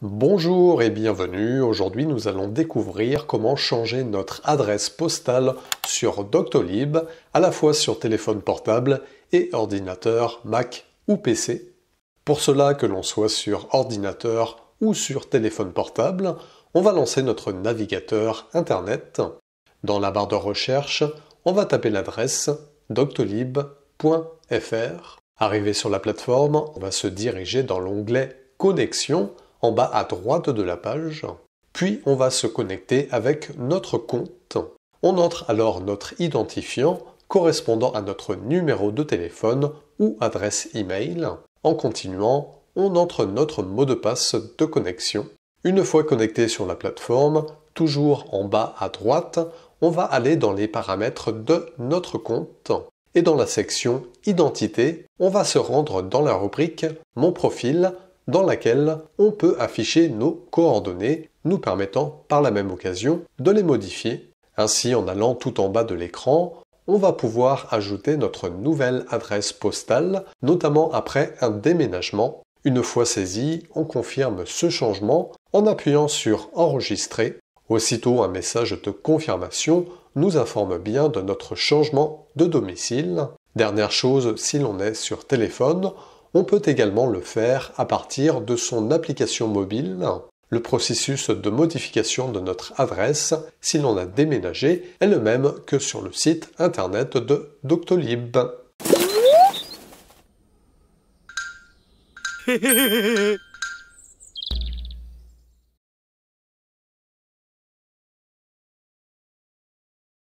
Bonjour et bienvenue. Aujourd'hui, nous allons découvrir comment changer notre adresse postale sur Doctolib, à la fois sur téléphone portable et ordinateur Mac ou PC. Pour cela, que l'on soit sur ordinateur ou sur téléphone portable, on va lancer notre navigateur Internet. Dans la barre de recherche, on va taper l'adresse doctolib.fr. Arrivé sur la plateforme, on va se diriger dans l'onglet Connexion en bas à droite de la page. Puis on va se connecter avec notre compte. On entre alors notre identifiant correspondant à notre numéro de téléphone ou adresse email. En continuant, on entre notre mot de passe de connexion. Une fois connecté sur la plateforme, toujours en bas à droite, on va aller dans les paramètres de notre compte. Et dans la section Identité, on va se rendre dans la rubrique Mon profil dans laquelle on peut afficher nos coordonnées, nous permettant par la même occasion de les modifier. Ainsi, en allant tout en bas de l'écran, on va pouvoir ajouter notre nouvelle adresse postale, notamment après un déménagement. Une fois saisi, on confirme ce changement en appuyant sur Enregistrer. Aussitôt, un message de confirmation nous informe bien de notre changement de domicile. Dernière chose, si l'on est sur téléphone, on peut également le faire à partir de son application mobile. Le processus de modification de notre adresse, si l'on a déménagé, est le même que sur le site internet de Doctolib.